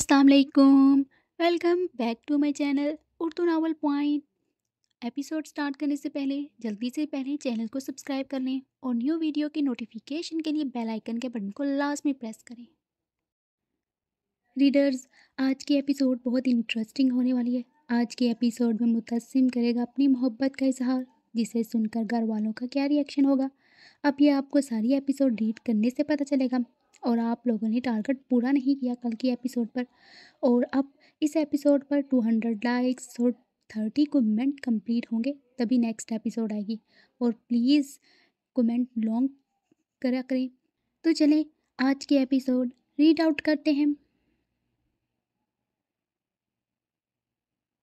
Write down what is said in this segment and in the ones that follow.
असलकुम welcome back to my channel Urdu novel point episode start करने से पहले जल्दी से पहले चैनल को सब्सक्राइब कर लें और न्यू वीडियो की नोटिफिकेशन के लिए बेल आइकन के बटन को लास्ट में प्रेस करें रीडर्स आज की एपिसोड बहुत इंटरेस्टिंग होने वाली है आज के एपिसोड में मुतसम करेगा अपनी मोहब्बत का इजहार जिसे सुनकर घर वालों का क्या रिएक्शन होगा अब ये आपको सारी एपिसोड रीड करने से पता चलेगा और आप लोगों ने टारगेट पूरा नहीं किया कल की एपिसोड पर और अब इस एपिसोड पर टू हंड्रेड लाइक्स और थर्टी कमेंट कंप्लीट होंगे तभी नेक्स्ट एपिसोड आएगी और प्लीज़ कमेंट लॉन्ग करा करें तो चलें आज के एपिसोड रीड आउट करते हैं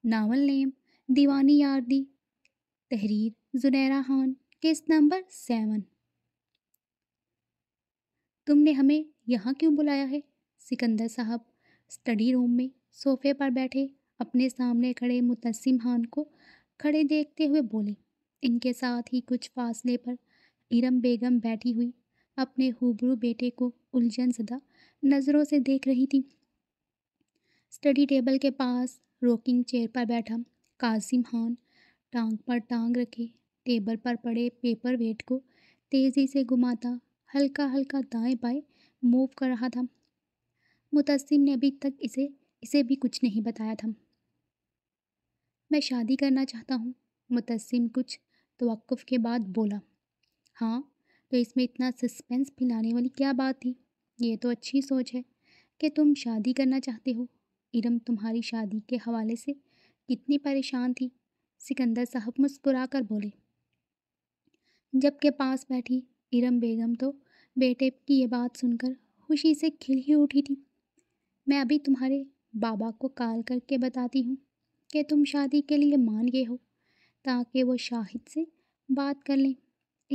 नावल नेम दीवानी यार दी तहरीर Junaira Khan case number seven तुमने हमें यहाँ क्यों बुलाया है सिकंदर साहब स्टडी रूम में सोफे पर बैठे अपने सामने खड़े मुतसिम खान को खड़े देखते हुए बोले इनके साथ ही कुछ फासले पर इरम बेगम बैठी हुई अपने हुबरू बेटे को उलझन सदा नज़रों से देख रही थी स्टडी टेबल के पास रोकिंग चेयर पर बैठा कासिम खान टांग पर टांग रखे टेबल पर पड़े पेपर वेट को तेज़ी से घुमाता हल्का हल्का दाएं बाएं मूव कर रहा था मुतसिम ने अभी तक इसे इसे भी कुछ नहीं बताया था मैं शादी करना चाहता हूँ मुतसिम कुछ तवक़ के बाद बोला हाँ तो इसमें इतना सस्पेंस फैलाने वाली क्या बात थी ये तो अच्छी सोच है कि तुम शादी करना चाहते हो इरम तुम्हारी शादी के हवाले से कितनी परेशान थी सिकंदर साहब मुस्कुरा कर बोले जब के पास बैठी इरम बेगम तो बेटे की ये बात सुनकर खुशी से खिल ही उठी थी मैं अभी तुम्हारे बाबा को कॉल करके बताती हूँ कि तुम शादी के लिए मान गए हो ताकि वो शाहिद से बात कर लें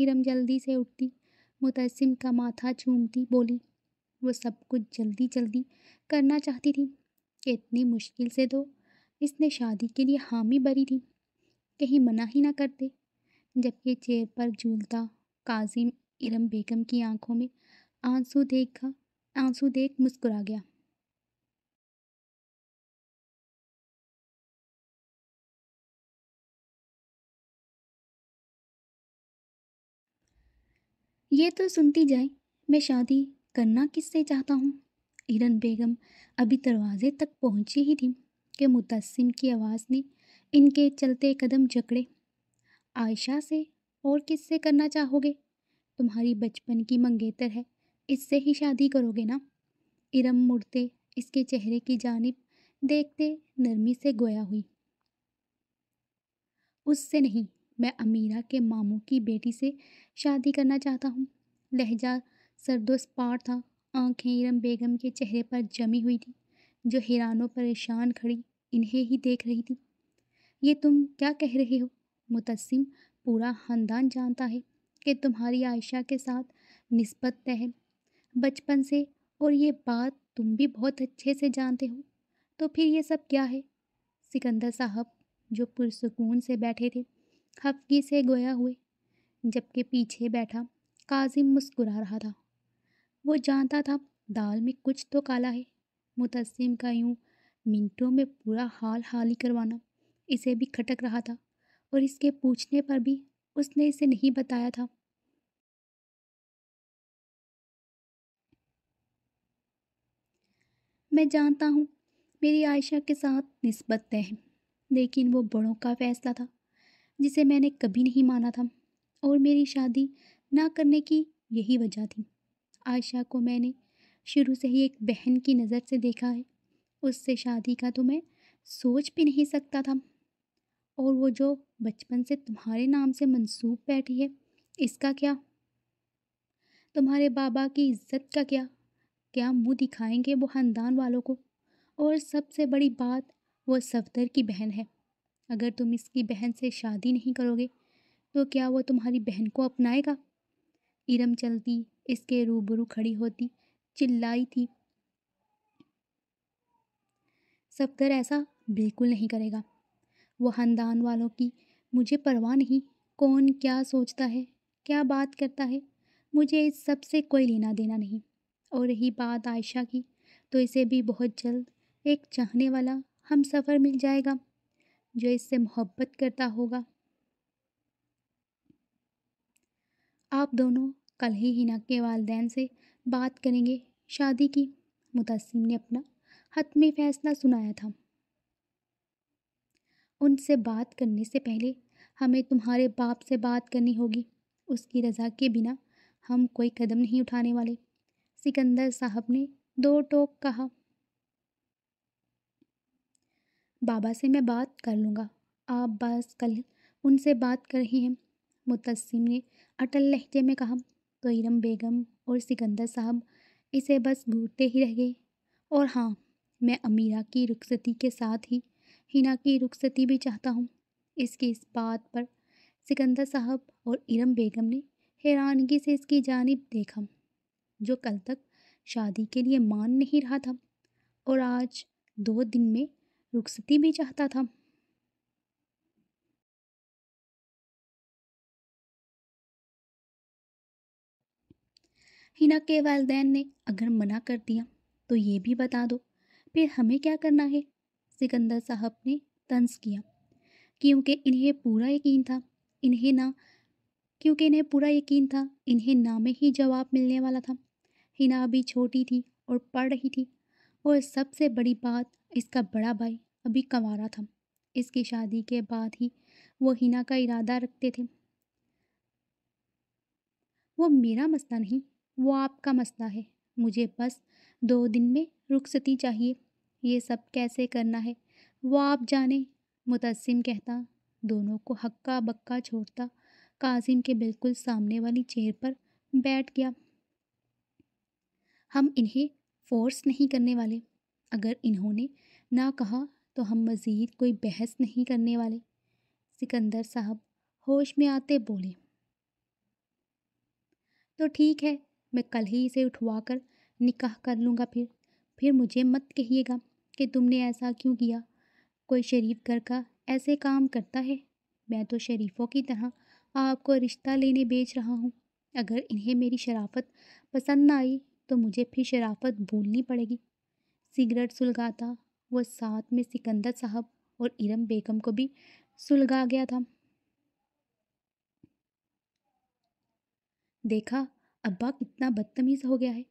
इरम जल्दी से उठती मुतसिम का माथा चूमती बोली वो सब कुछ जल्दी जल्दी करना चाहती थी इतनी मुश्किल से तो इसने शादी के लिए हामी भरी थी कहीं मना ही ना करते जबकि चेयर पर झूलता काजिम इरम बेगम की आंखों में आंसू देखा आंसू देख मुस्कुरा गया ये तो सुनती जाए मैं शादी करना किससे चाहता हूँ इरन बेगम अभी दरवाजे तक पहुँची ही थी कि मुतसिम की आवाज़ ने इनके चलते कदम जकड़े आयशा से और किससे करना चाहोगे तुम्हारी बचपन की मंगेतर है इससे ही शादी करोगे ना इरम मुड़ते इसके चेहरे की जानिब देखते नरमी से गोया हुई उससे नहीं मैं अमीरा के मामू की बेटी से शादी करना चाहता हूँ लहजा सरदोस पार था आंखें इरम बेगम के चेहरे पर जमी हुई थी जो हैरानों परेशान खड़ी इन्हें ही देख रही थी ये तुम क्या कह रहे हो मुतसिम पूरा खानदान जानता है कि तुम्हारी आयशा के साथ नस्बत तय है बचपन से और ये बात तुम भी बहुत अच्छे से जानते हो तो फिर ये सब क्या है सिकंदर साहब जो पुरसकून से बैठे थे हफ्की से गोया हुए जबकि पीछे बैठा काजिम मुस्कुरा रहा था वो जानता था दाल में कुछ तो काला है मुतसिम का यूँ मिनटों में पूरा हाल हाल ही करवाना इसे भी खटक रहा था और इसके पूछने पर भी उसने इसे नहीं बताया था मैं जानता हूँ मेरी आयशा के साथ नस्बत तय है लेकिन वो बड़ों का फ़ैसला था जिसे मैंने कभी नहीं माना था और मेरी शादी ना करने की यही वजह थी आयशा को मैंने शुरू से ही एक बहन की नज़र से देखा है उससे शादी का तो मैं सोच भी नहीं सकता था और वो जो बचपन से तुम्हारे नाम से मंसूब बैठी है इसका क्या तुम्हारे बाबा की इज्जत का क्या क्या मुंह दिखाएंगे वो खानदान वालों को और सबसे बड़ी बात वो सफदर की बहन है अगर तुम इसकी बहन से शादी नहीं करोगे तो क्या वो तुम्हारी बहन को अपनाएगा इरम चलती इसके रूबरू खड़ी होती चिल्लाई थी सफदर ऐसा बिल्कुल नहीं करेगा वो खानदान वालों की मुझे परवाह नहीं कौन क्या सोचता है क्या बात करता है मुझे इस सब से कोई लेना देना नहीं और रही बात आयशा की तो इसे भी बहुत जल्द एक चाहने वाला हम सफ़र मिल जाएगा जो इससे मोहब्बत करता होगा आप दोनों कल ही हिना के वालदेन से बात करेंगे शादी की मुतसिम ने अपना हतमी फैसला सुनाया था उनसे बात करने से पहले हमें तुम्हारे बाप से बात करनी होगी उसकी रज़ा के बिना हम कोई कदम नहीं उठाने वाले सिकंदर साहब ने दो टोक कहा बाबा से मैं बात कर लूँगा आप बस कल उनसे बात कर रही हैं मुतसिम ने अटल लहजे में कहा तो इरम बेगम और सिकंदर साहब इसे बस घूरते ही रह गए और हाँ मैं अमीरा की रुखसती के साथ ही हिना की रुखसती भी चाहता हूँ इसकी इस बात पर सिकंदर साहब और इरम बेगम ने हैरानगी से इसकी जानब देखा जो कल तक शादी के लिए मान नहीं रहा था और आज दो दिन में रुखसती भी चाहता था हिना के वालदेन ने अगर मना कर दिया तो ये भी बता दो फिर हमें क्या करना है सिकंदर साहब ने तंज किया क्योंकि इन्हें पूरा यकीन था इन्हें ना क्योंकि इन्हें पूरा यकीन था इन्हें ना में ही जवाब मिलने वाला था हिना अभी छोटी थी और पढ़ रही थी और सबसे बड़ी बात इसका बड़ा भाई अभी कंवारा था इसकी शादी के बाद ही वो हिना का इरादा रखते थे वो मेरा मसला नहीं वो आपका मसला है मुझे बस दो दिन में रुखसती चाहिए ये सब कैसे करना है वो आप जाने मुतसिम कहता दोनों को हक्का बक्का छोड़ता काजिम के बिल्कुल सामने वाली चेयर पर बैठ गया हम इन्हें फोर्स नहीं करने वाले अगर इन्होंने ना कहा तो हम मज़ीद कोई बहस नहीं करने वाले सिकंदर साहब होश में आते बोले तो ठीक है मैं कल ही इसे उठवा कर निकाह कर लूँगा फिर फिर मुझे मत कहिएगा कि तुमने ऐसा क्यों किया कोई शरीफ घर का ऐसे काम करता है मैं तो शरीफों की तरह आपको रिश्ता लेने बेच रहा हूँ अगर इन्हें मेरी शराफत पसंद ना आई तो मुझे फिर शराफत भूलनी पड़ेगी सिगरेट सुलगाता वह साथ में सिकंदर साहब और इरम बेगम को भी सुलगा गया था देखा अब्बा कितना बदतमीज़ हो गया है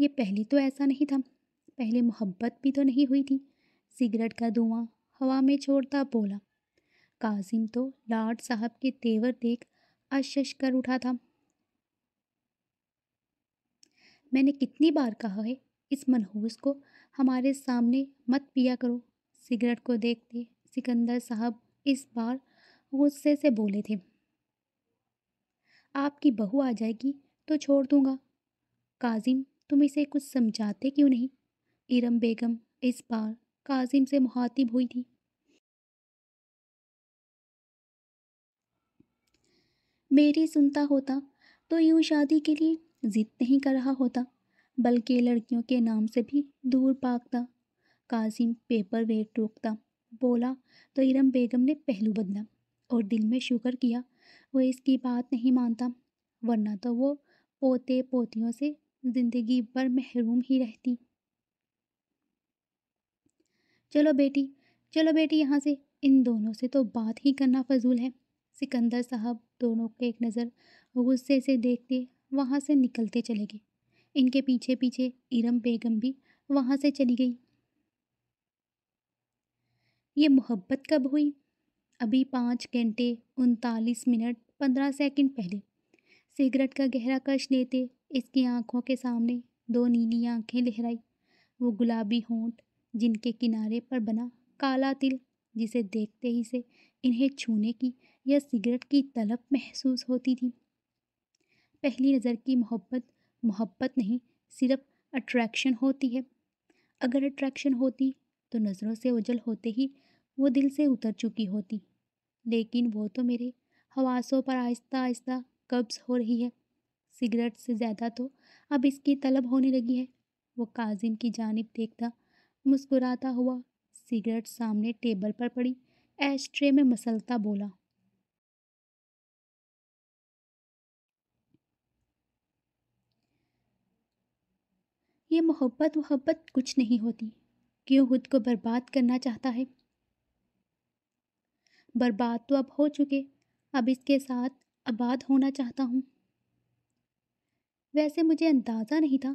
ये पहले तो ऐसा नहीं था पहले मोहब्बत भी तो नहीं हुई थी सिगरेट का धुआं हवा में छोड़ता बोला काजिम तो लॉर्ड साहब के तेवर देख अशश कर उठा था मैंने कितनी बार कहा है इस मनहूस को हमारे सामने मत पिया करो सिगरेट को देखते सिकंदर साहब इस बार गुस्से से बोले थे आपकी बहू आ जाएगी तो छोड़ दूंगा काजिम तुम इसे कुछ समझाते क्यों नहीं इरम बेगम इस बार काजिम से मुहातिब हुई थी मेरी सुनता होता तो यूं शादी के लिए ज़िद नहीं कर रहा होता बल्कि लड़कियों के नाम से भी दूर पाकता काजिम पेपर वेट रोकता बोला तो इरम बेगम ने पहलू बदला और दिल में शुक्र किया वो इसकी बात नहीं मानता वरना तो वो पोते पोतियों से ज़िंदगी भर महरूम ही रहती चलो बेटी चलो बेटी यहाँ से इन दोनों से तो बात ही करना फजूल है सिकंदर साहब दोनों को एक नज़र गुस्से से देखते वहाँ से निकलते चले गए इनके पीछे पीछे इरम बेगम भी वहाँ से चली गई ये मोहब्बत कब हुई अभी पाँच घंटे उनतालीस मिनट पंद्रह सेकंड पहले सिगरेट का गहरा कश लेते इसकी आंखों के सामने दो नीली आंखें लहराई वो गुलाबी होंठ जिनके किनारे पर बना काला तिल जिसे देखते ही से इन्हें छूने की या सिगरेट की तलब महसूस होती थी पहली नज़र की मोहब्बत मोहब्बत नहीं सिर्फ अट्रैक्शन होती है अगर अट्रैक्शन होती तो नज़रों से उजल होते ही वो दिल से उतर चुकी होती लेकिन वो तो मेरे हवासों पर आहिस्ता आहिस्ता कब्ज़ हो रही है सिगरेट से ज़्यादा तो अब इसकी तलब होने लगी है वो काजिम की जानब देखता मुस्कुराता हुआ सिगरेट सामने टेबल पर पड़ी एस्ट्रे में मसलता बोला ये मोहब्बत मोहब्बत कुछ नहीं होती क्यों खुद को बर्बाद करना चाहता है बर्बाद तो अब हो चुके अब इसके साथ आबाद होना चाहता हूँ वैसे मुझे अंदाज़ा नहीं था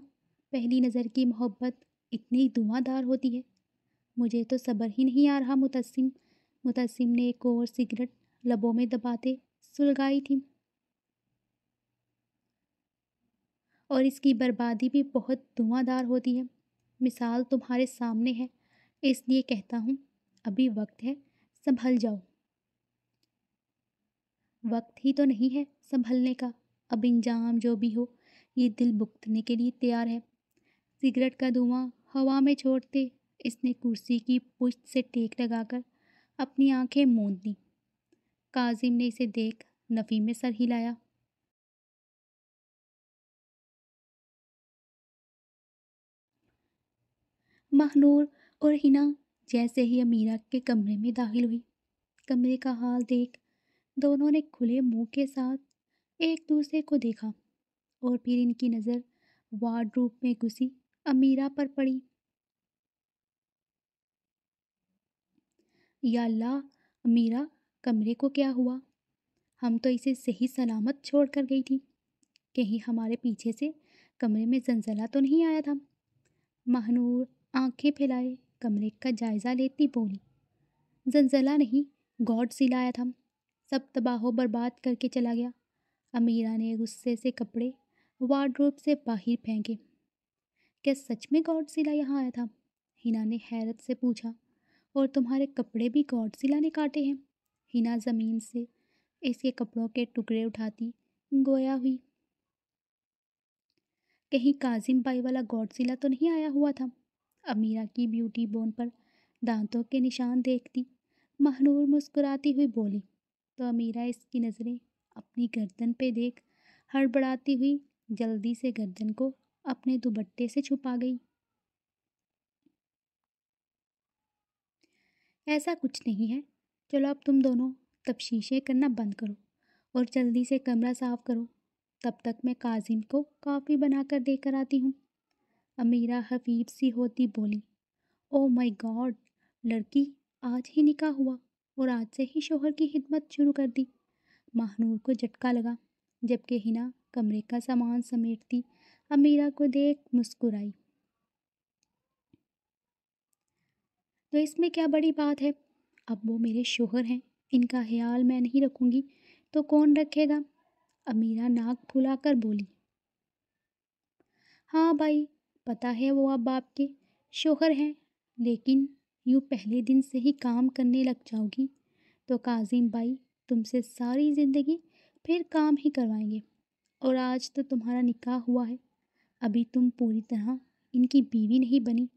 पहली नज़र की मोहब्बत इतनी धुआंधार होती है मुझे तो सब्र ही नहीं आ रहा मुतसिम मुतसिम ने एक और सिगरेट लबों में दबाते सुलगाई थी और इसकी बर्बादी भी बहुत धुआंधार होती है मिसाल तुम्हारे सामने है इसलिए कहता हूँ अभी वक्त है संभल जाओ वक्त ही तो नहीं है संभलने का अब इंजाम जो भी हो ये दिल भुगतने के लिए तैयार है सिगरेट का धुआं हवा में छोड़ते इसने कुर्सी की पुश्त से टेक लगाकर अपनी आंखें मूंद ली काजिम ने इसे देख नफ़ी में सर हिलाया महनूर और हिना जैसे ही अमीरा के कमरे में दाखिल हुई कमरे का हाल देख दोनों ने खुले मुंह के साथ एक दूसरे को देखा और फिर इनकी नज़र वार्ड रूप में घुसी अमीरा पर पड़ी या अल्लाह अमीरा कमरे को क्या हुआ हम तो इसे सही सलामत छोड़ कर गई थी कहीं हमारे पीछे से कमरे में जंजला तो नहीं आया था महानूर आंखें फैलाए कमरे का जायज़ा लेती बोली जंजला नहीं गॉड सिलाया था सब तबाह बर्बाद करके चला गया अमीरा ने गुस्से से कपड़े वार्डरोब से बाहर फेंके क्या सच में सिला यहाँ आया था हिना ने हैरत से पूछा और तुम्हारे कपड़े भी सिला ने काटे हैं हिना ज़मीन से इसके कपड़ों के टुकड़े उठाती गोया हुई कहीं काजिम बाई वाला सिला तो नहीं आया हुआ था अमीरा की ब्यूटी बोन पर दांतों के निशान देखती महनूर मुस्कुराती हुई बोली तो अमीरा इसकी नज़रें अपनी गर्दन पे देख हड़बड़ाती हुई जल्दी से गर्दन को अपने दुबट्टे से छुपा गई ऐसा कुछ नहीं है चलो अब तुम दोनों तपशीशें करना बंद करो और जल्दी से कमरा साफ करो तब तक मैं काजिम को काफ़ी बनाकर देकर आती हूँ अमीरा हफीब सी होती बोली ओ माय गॉड लड़की आज ही निकाह हुआ और आज से ही शोहर की खिदमत शुरू कर दी महानूर को झटका लगा जबकि हिना कमरे का सामान समेटती अमीरा को देख मुस्कुराई तो इसमें क्या बड़ी बात है अब वो मेरे शोहर हैं इनका ख्याल मैं नहीं रखूँगी तो कौन रखेगा अमीरा नाक फुलाकर बोली हाँ भाई पता है वो अब आपके शोहर हैं लेकिन यूँ पहले दिन से ही काम करने लग जाओगी तो काजिम भाई तुमसे सारी ज़िंदगी फिर काम ही करवाएंगे और आज तो तुम्हारा निकाह हुआ है अभी तुम पूरी तरह इनकी बीवी नहीं बनी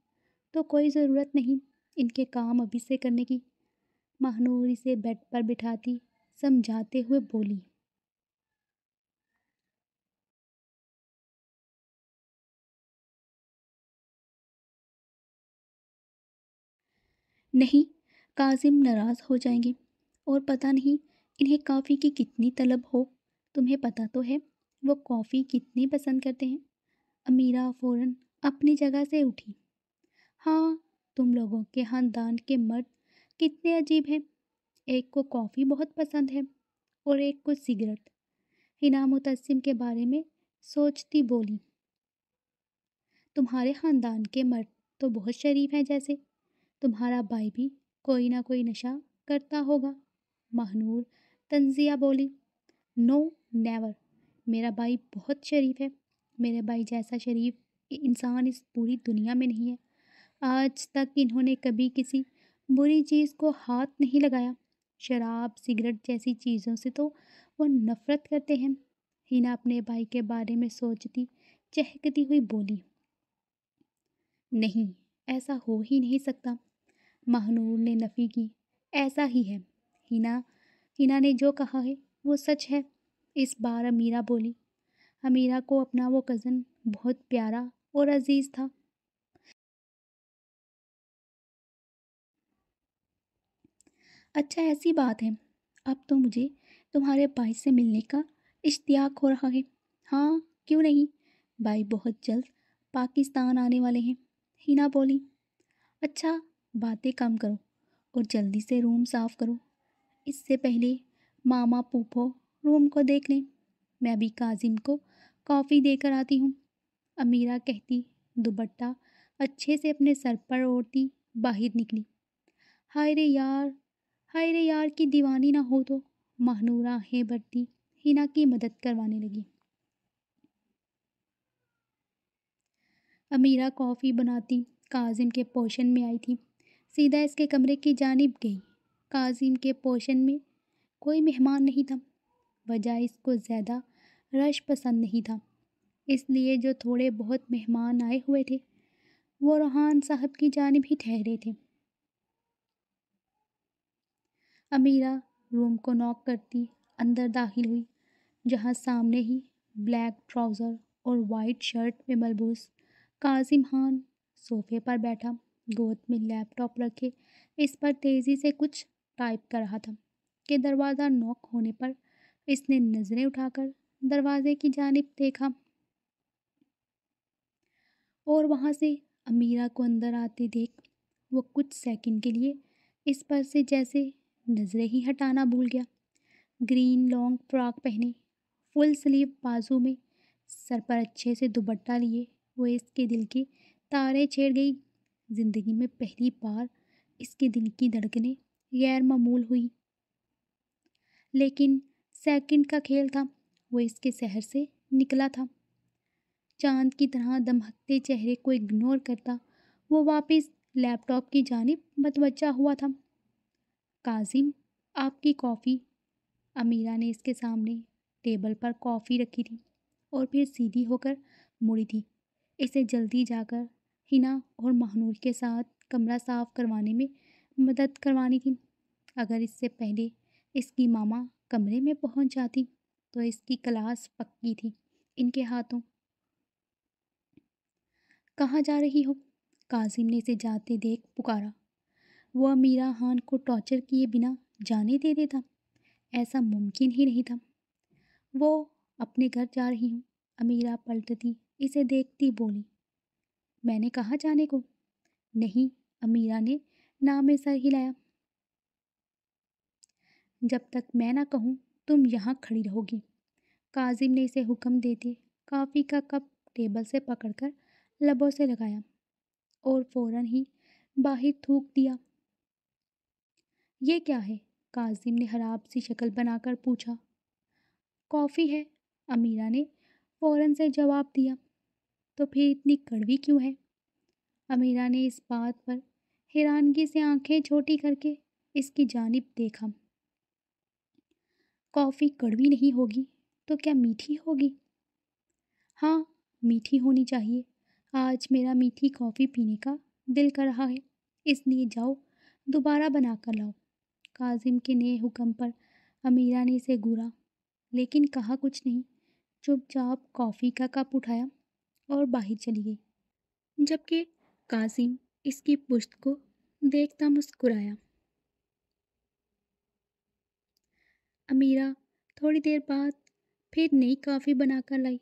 तो कोई ज़रूरत नहीं इनके काम अभी से करने की महानूर इसे बेड पर बिठाती समझाते हुए बोली नहीं काजिम नाराज़ हो जाएंगे और पता नहीं इन्हें कॉफ़ी की कितनी तलब हो तुम्हें पता तो है वो कॉफ़ी कितनी पसंद करते हैं अमीरा फ़ौरन अपनी जगह से उठी हाँ तुम लोगों के ख़ानदान के मर्द कितने अजीब हैं एक को कॉफ़ी बहुत पसंद है और एक को सिगरेट हिना मुतसिम के बारे में सोचती बोली तुम्हारे ख़ानदान के मर्द तो बहुत शरीफ हैं जैसे तुम्हारा भाई भी कोई ना कोई नशा करता होगा महनूर तंजिया बोली नो नेवर मेरा भाई बहुत शरीफ है मेरे भाई जैसा शरीफ इंसान इस पूरी दुनिया में नहीं है आज तक इन्होंने कभी किसी बुरी चीज़ को हाथ नहीं लगाया शराब सिगरेट जैसी चीज़ों से तो वो नफ़रत करते हैं हिना अपने भाई के बारे में सोचती चहकती हुई बोली नहीं ऐसा हो ही नहीं सकता महानूर ने नफ़ी की ऐसा ही है हिना हिना ने जो कहा है वो सच है इस बार अमीरा बोली अमीरा को अपना वो कज़न बहुत प्यारा और अजीज़ था अच्छा ऐसी बात है अब तो मुझे तुम्हारे भाई से मिलने का इश्तियाक हो रहा है हाँ क्यों नहीं भाई बहुत जल्द पाकिस्तान आने वाले हैं हीना बोली अच्छा बातें कम करो और जल्दी से रूम साफ़ करो इससे पहले मामा पूपो रूम को देख लें मैं अभी काजिम को कॉफ़ी देकर आती हूँ अमीरा कहती दुबट्टा अच्छे से अपने सर पर ओढ़ती बाहर निकली हाय रे यार हाय रे यार की दीवानी ना हो तो महनूर है भरती हिना की मदद करवाने लगी अमीरा कॉफ़ी बनाती काजिम के पोशन में आई थी सीधा इसके कमरे की जानब गई काजिम के पोशन में कोई मेहमान नहीं था वजह इसको ज़्यादा रश पसंद नहीं था इसलिए जो थोड़े बहुत मेहमान आए हुए थे वो रोहान साहब की जानब ही ठहरे थे अमीरा रूम को नॉक करती अंदर दाखिल हुई जहाँ सामने ही ब्लैक ट्राउज़र और वाइट शर्ट में मलबूस काजिम खान सोफे पर बैठा गोद में लैपटॉप रखे इस पर तेज़ी से कुछ टाइप कर रहा था कि दरवाज़ा नॉक होने पर इसने नज़रें उठाकर दरवाज़े की जानब देखा और वहाँ से अमीरा को अंदर आते देख वो कुछ सेकंड के लिए इस पर से जैसे नज़रें ही हटाना भूल गया ग्रीन लॉन्ग फ्रॉक पहने फुल स्लीव बाजू में सर पर अच्छे से दुबट्टा लिए वो इसके दिल के तारे छेड़ गई ज़िंदगी में पहली बार इसके दिल की धड़कने गैर मामूल हुई लेकिन सेकंड का खेल था वो इसके शहर से निकला था चांद की तरह दमहकते चेहरे को इग्नोर करता वो वापस लैपटॉप की जानब मतवजा हुआ था काजिम आपकी कॉफ़ी अमीरा ने इसके सामने टेबल पर कॉफ़ी रखी थी और फिर सीधी होकर मुड़ी थी इसे जल्दी जाकर हिना और महानूर के साथ कमरा साफ़ करवाने में मदद करवानी थी अगर इससे पहले इसकी मामा कमरे में पहुंच जाती तो इसकी क्लास पक्की थी इनके हाथों कहाँ जा रही हो काजिम ने इसे जाते देख पुकारा वह मीरा खान को टॉर्चर किए बिना जाने दे देता ऐसा मुमकिन ही नहीं था वो अपने घर जा रही हूँ अमीरा पलटती इसे देखती बोली मैंने कहा जाने को नहीं अमीरा ने नाम सर हिलाया जब तक मैं ना कहूँ तुम यहाँ खड़ी रहोगी काजिम ने इसे हुक्म देते काफ़ी का कप टेबल से पकड़कर लबों से लगाया और फौरन ही बाहर थूक दिया ये क्या है काजिम ने हराब सी शक्ल बनाकर पूछा कॉफ़ी है अमीरा ने फ़ौरन से जवाब दिया तो फिर इतनी कड़वी क्यों है अमीरा ने इस बात पर हैरानगी से आंखें छोटी करके इसकी जानब देखा कॉफ़ी कड़वी नहीं होगी तो क्या मीठी होगी हाँ मीठी होनी चाहिए आज मेरा मीठी कॉफ़ी पीने का दिल कर रहा है इसलिए जाओ दोबारा बना कर लाओ काजिम के नए हुक्म पर अमीरा ने इसे घूरा लेकिन कहा कुछ नहीं चुपचाप कॉफ़ी का कप उठाया और बाहर चली गई जबकि काजिम इसकी पुश्त को देखता मुस्कुराया अमीरा थोड़ी देर बाद फिर नई कॉफ़ी बनाकर लाई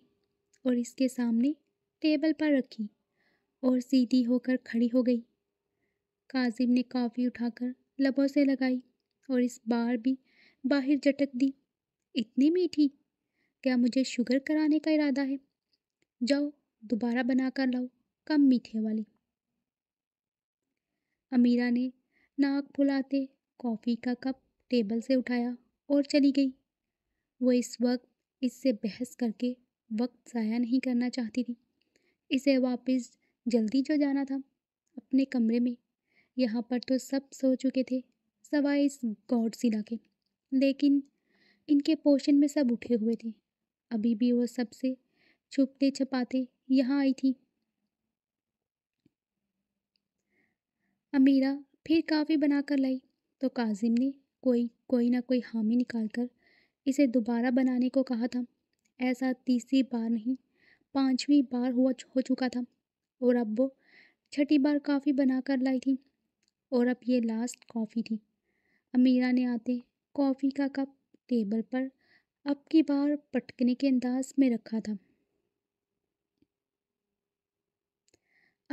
और इसके सामने टेबल पर रखी और सीधी होकर खड़ी हो गई काजिम ने कॉफ़ी उठाकर लबों से लगाई और इस बार भी बाहर झटक दी इतनी मीठी क्या मुझे शुगर कराने का इरादा है जाओ दोबारा बना कर लाओ कम मीठे वाली अमीरा ने नाक फुलाते कॉफ़ी का कप टेबल से उठाया और चली गई वो इस वक्त इससे बहस करके वक्त ज़ाया नहीं करना चाहती थी इसे वापस जल्दी जो जाना था अपने कमरे में यहाँ पर तो सब सो चुके थे सवाए इस सिला के लेकिन इनके पोषण में सब उठे हुए थे अभी भी वो सबसे छुपते छपाते यहाँ आई थी अमीरा फिर काफ़ी बनाकर लाई तो काजिम ने कोई कोई ना कोई हामी निकाल कर इसे दोबारा बनाने को कहा था ऐसा तीसरी बार नहीं पाँचवीं बार हुआ हो चुका था और अब वो छठी बार कॉफी बना कर लाई थी और अब ये लास्ट कॉफ़ी थी अमीरा ने आते कॉफ़ी का कप टेबल पर अब की बार पटकने के अंदाज में रखा था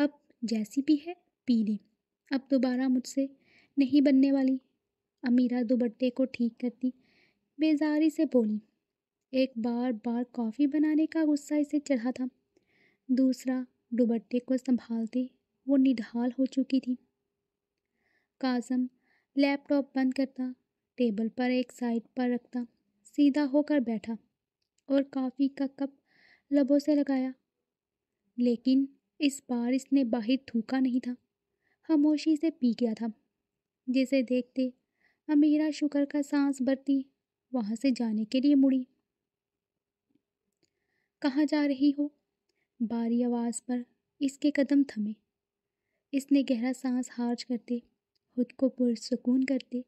अब जैसी भी है पी ले अब दोबारा मुझसे नहीं बनने वाली अमीरा दुबट्टे को ठीक करती बेजारी से बोली एक बार बार कॉफ़ी बनाने का गुस्सा इसे चढ़ा था दूसरा दुबट्टे को संभालते वो निढाल हो चुकी थी काजम लैपटॉप बंद करता टेबल पर एक साइड पर रखता सीधा होकर बैठा और कॉफ़ी का कप लबों से लगाया लेकिन इस बार इसने बाहर थूका नहीं था खामोशी से पी गया था जिसे देखते अमीरा शुक्र का सांस बरती वहाँ से जाने के लिए मुड़ी कहाँ जा रही हो बारी आवाज़ पर इसके कदम थमे इसने गहरा सांस हार्ज करते खुद को पुरसकून करते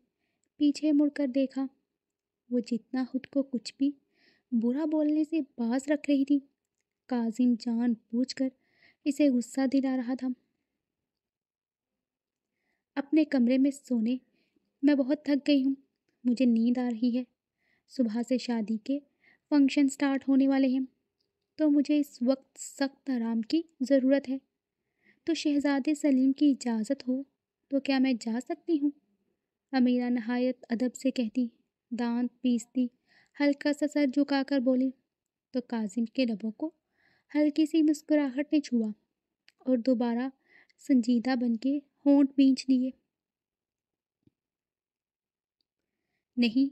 पीछे मुड़कर देखा वो जितना खुद को कुछ भी बुरा बोलने से बाज रख रही थी काजिम जान बूझ कर इसे गुस्सा दिला रहा था अपने कमरे में सोने मैं बहुत थक गई हूँ मुझे नींद आ रही है सुबह से शादी के फंक्शन स्टार्ट होने वाले हैं तो मुझे इस वक्त सख्त आराम की ज़रूरत है तो शहजादे सलीम की इजाज़त हो तो क्या मैं जा सकती हूँ अमीरा नहायत अदब से कहती दांत पीसती हल्का सा सर झुकाकर बोली तो काजिम के लबों को हल्की सी मुस्कुराहट ने छुआ और दोबारा संजीदा बनके होंठ बींच लिए नहीं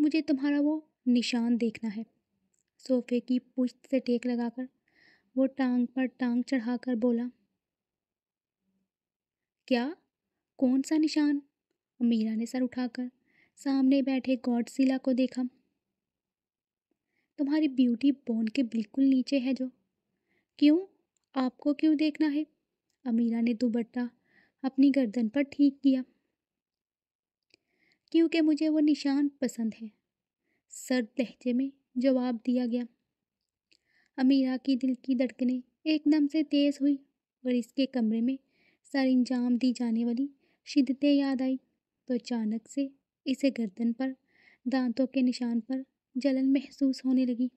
मुझे तुम्हारा वो निशान देखना है सोफे की पुश्त से टेक लगाकर वो टांग पर टांग चढ़ाकर बोला क्या कौन सा निशान मीरा ने सर उठाकर सामने बैठे गॉडसिला को देखा तुम्हारी ब्यूटी बोन के बिल्कुल नीचे है जो क्यों आपको क्यों देखना है अमीरा ने दुबट्टा अपनी गर्दन पर ठीक किया क्योंकि मुझे वो निशान पसंद है सर्द लहजे में जवाब दिया गया अमीरा की दिल की धड़कने एकदम से तेज़ हुई और इसके कमरे में सर इंजाम दी जाने वाली शिद्दतें याद आई तो अचानक से इसे गर्दन पर दांतों के निशान पर जलन महसूस होने लगी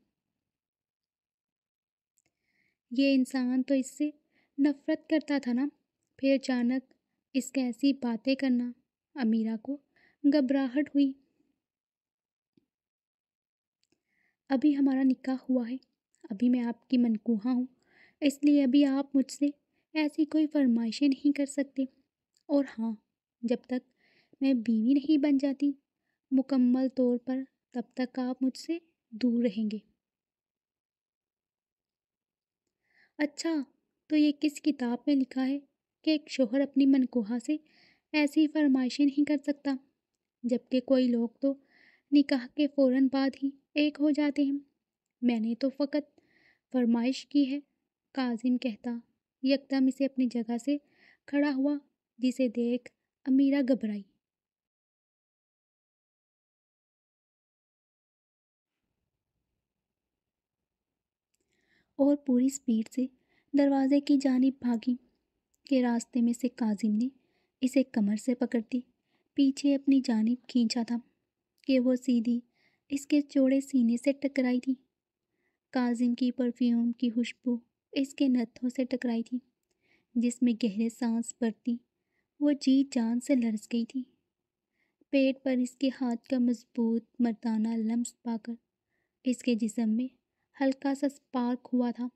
ये इंसान तो इससे नफ़रत करता था ना फिर अचानक इसके ऐसी बातें करना अमीरा को घबराहट हुई अभी हमारा निकाह हुआ है अभी मैं आपकी मनकुहा हूँ इसलिए अभी आप मुझसे ऐसी कोई फरमाइशें नहीं कर सकते और हाँ जब तक मैं बीवी नहीं बन जाती मुकम्मल तौर पर तब तक आप मुझसे दूर रहेंगे अच्छा तो ये किस किताब में लिखा है कि एक शोहर अपनी मनकुहा से ऐसी फरमाइशें नहीं कर सकता जबकि कोई लोग तो निकाह के फ़ौर बाद ही एक हो जाते हैं मैंने तो फ़कत फरमाइश की है काजिम कहता यकदम इसे अपनी जगह से खड़ा हुआ जिसे देख अमीरा घबराई और पूरी स्पीड से दरवाज़े की जानब भागी के रास्ते में से काजिम ने इसे कमर से पकड़ दी पीछे अपनी जानब खींचा था कि वो सीधी इसके चौड़े सीने से टकराई थी काजिम की परफ्यूम की खुशबू इसके नथों से टकराई थी जिसमें गहरे सांस भरती वो जी जान से लरस गई थी पेट पर इसके हाथ का मजबूत मर्दाना लम्स पाकर इसके जिसम में हल्का सा स्पार्क हुआ था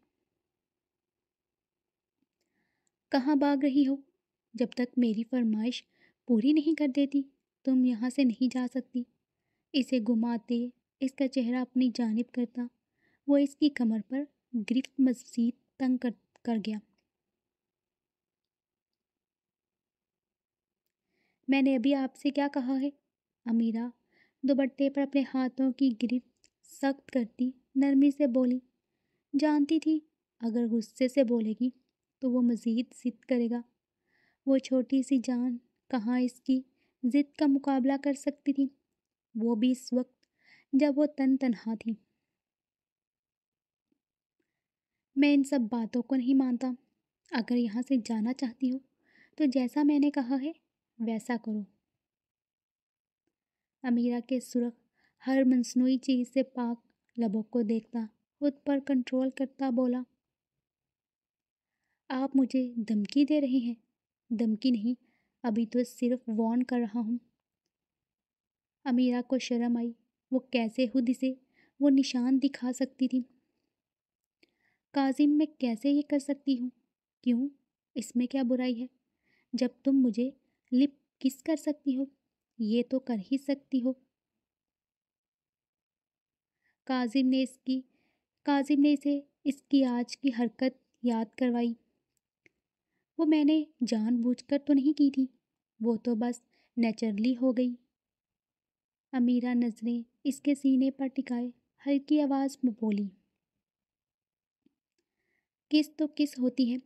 कहाँ भाग रही हो जब तक मेरी फरमाइश पूरी नहीं कर देती तुम यहाँ से नहीं जा सकती इसे घुमाते इसका चेहरा अपनी जानब करता वो इसकी कमर पर गिरफ्त मजीद तंग कर, कर गया मैंने अभी आपसे क्या कहा है अमीरा दुबट्टे पर अपने हाथों की गिरफ्त सख्त करती नरमी से बोली जानती थी अगर गुस्से से बोलेगी तो वो मज़ीद जिद करेगा वो छोटी सी जान कहाँ इसकी ज़िद का मुकाबला कर सकती थी वो भी इस वक्त जब वो तन तनहा थी मैं इन सब बातों को नहीं मानता अगर यहाँ से जाना चाहती हो तो जैसा मैंने कहा है वैसा करो अमीरा के सुरख हर मनसनू चीज़ से पाक लबों को देखता खुद पर कंट्रोल करता बोला आप मुझे धमकी दे रहे हैं धमकी नहीं अभी तो सिर्फ वॉर्न कर रहा हूँ अमीरा को शर्म आई वो कैसे खुद इसे वो निशान दिखा सकती थी काजिम मैं कैसे ये कर सकती हूँ क्यों इसमें क्या बुराई है जब तुम मुझे लिप किस कर सकती हो ये तो कर ही सकती हो काजिम ने इसकी काजिम ने इसे इसकी आज की हरकत याद करवाई वो मैंने जानबूझकर तो नहीं की थी वो तो बस नेचुरली हो गई अमीरा नज़रें इसके सीने पर टिकाए हल्की आवाज़ में बोली किस तो किस होती है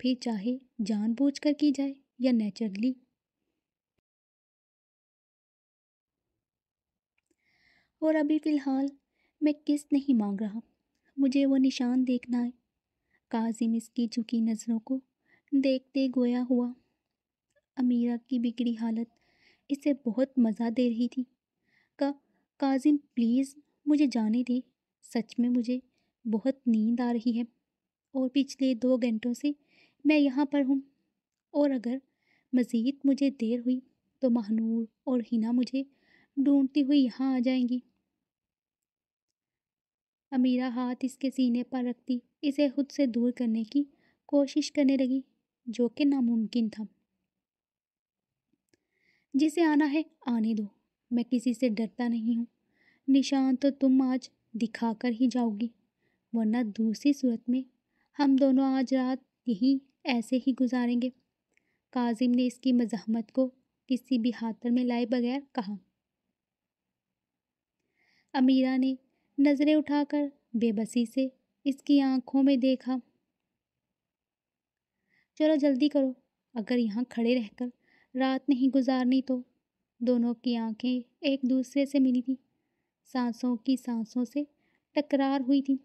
फिर चाहे जानबूझकर की जाए या नेचुरली और अभी फ़िलहाल मैं किस नहीं मांग रहा मुझे वो निशान देखना है काजिम इसकी झुकी नज़रों को देखते गोया हुआ अमीरा की बिगड़ी हालत इसे बहुत मज़ा दे रही थी का काजिम प्लीज़ मुझे जाने दे सच में मुझे बहुत नींद आ रही है और पिछले दो घंटों से मैं यहाँ पर हूँ और अगर मज़ीद मुझे देर हुई तो महानूर और हिना मुझे ढूंढती हुई यहाँ आ जाएंगी अमीरा हाथ इसके सीने पर रखती इसे खुद से दूर करने की कोशिश करने लगी जो कि नामुमकिन था जिसे आना है आने दो मैं किसी से डरता नहीं हूँ निशान तो तुम आज दिखा कर ही जाओगी वरना दूसरी सूरत में हम दोनों आज रात यहीं ऐसे ही गुजारेंगे काजिम ने इसकी मजामत को किसी भी हाथर में लाए बगैर कहा अमीरा ने नज़रें उठाकर बेबसी से इसकी आंखों में देखा चलो जल्दी करो अगर यहाँ खड़े रहकर रात नहीं गुजारनी तो दोनों की आंखें एक दूसरे से मिली थीं सांसों की सांसों से टकरार हुई थी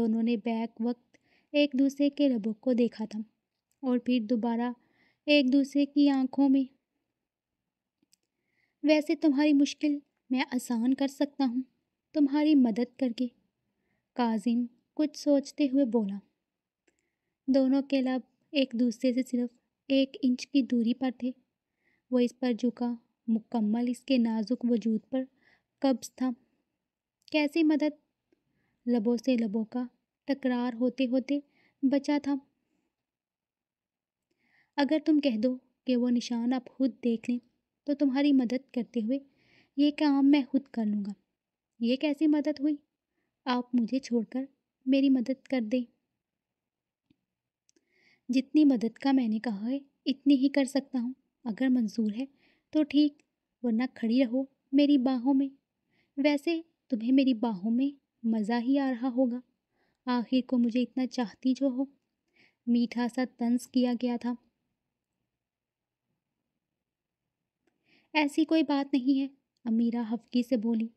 दोनों ने बैक वक्त एक दूसरे के लबों को देखा था और फिर दोबारा एक दूसरे की आंखों में वैसे तुम्हारी मुश्किल मैं आसान कर सकता हूँ तुम्हारी मदद करके काजिम कुछ सोचते हुए बोला दोनों के लब एक दूसरे से सिर्फ एक इंच की दूरी पर थे वह इस पर झुका मुकम्मल इसके नाजुक वजूद पर कब्ज था कैसी मदद लबों से लबों का तकरार होते होते बचा था अगर तुम कह दो कि वो निशान आप खुद देख लें तो तुम्हारी मदद करते हुए ये काम मैं खुद कर लूँगा ये कैसी मदद हुई आप मुझे छोड़कर मेरी मदद कर दें जितनी मदद का मैंने कहा है इतनी ही कर सकता हूँ अगर मंजूर है तो ठीक वरना खड़ी रहो मेरी बाहों में वैसे तुम्हें मेरी बाहों में मज़ा ही आ रहा होगा आखिर को मुझे इतना चाहती जो हो मीठा सा तंस किया गया था ऐसी कोई बात नहीं है अमीरा हफ्की से बोली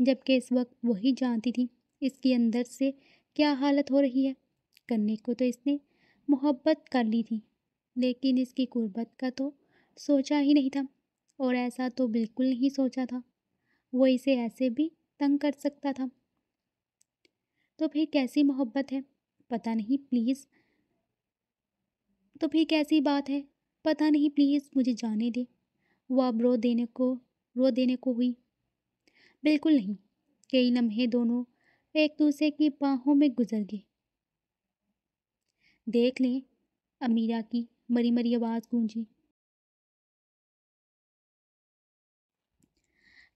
जबकि इस वक्त वही जानती थी इसके अंदर से क्या हालत हो रही है करने को तो इसने मोहब्बत कर ली थी लेकिन इसकी गुर्बत का तो सोचा ही नहीं था और ऐसा तो बिल्कुल नहीं सोचा था वो इसे ऐसे भी तंग कर सकता था तो फिर कैसी मोहब्बत है पता नहीं प्लीज़ तो फिर कैसी बात है पता नहीं प्लीज़ मुझे जाने दे वो अब रो देने को रो देने को हुई बिल्कुल नहीं कई लम्हे दोनों एक दूसरे की बाहों में गुजर गए देख लें अमीरा की मरी मरी आवाज़ गूंजी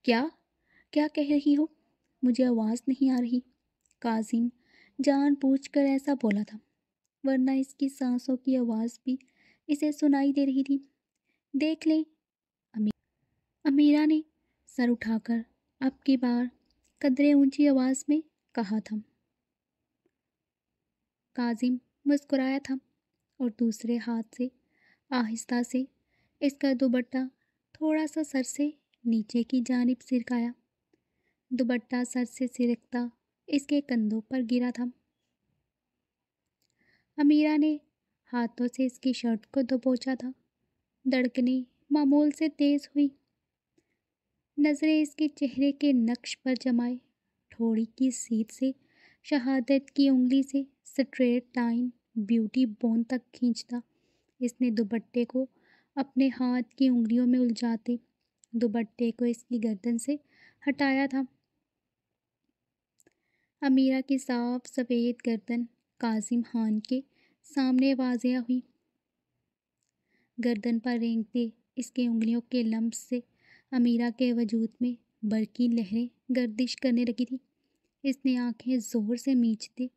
क्या क्या कह रही हो मुझे आवाज़ नहीं आ रही काजिम जान कर ऐसा बोला था वरना इसकी सांसों की आवाज़ भी इसे सुनाई दे रही थी देख ले अमी अमीरा ने सर उठाकर अब की बार कदरे ऊंची आवाज़ में कहा था काजिम मुस्कुराया था और दूसरे हाथ से आहिस्ता से इसका दुपट्टा थोड़ा सा सर से नीचे की जानब सिरकाया दुबट्टा सर से सिरकता इसके कंधों पर गिरा था अमीरा ने हाथों से इसकी शर्ट को दबोचा था धड़कने मामूल से तेज़ हुई नज़रें इसके चेहरे के नक्श पर जमाए थोड़ी की सीट से शहादत की उंगली से स्ट्रेट लाइन ब्यूटी बोन तक खींचता इसने दुपट्टे को अपने हाथ की उंगलियों में उलझाते दुबट्टे को इसकी गर्दन से हटाया था अमीरा की साफ सफ़ेद गर्दन काजिम खान के सामने वाजिया हुई गर्दन पर रेंगते इसके उंगलियों के लम्ब से अमीरा के वजूद में बरकी लहरें गर्दिश करने लगी थी इसने आंखें ज़ोर से मींचते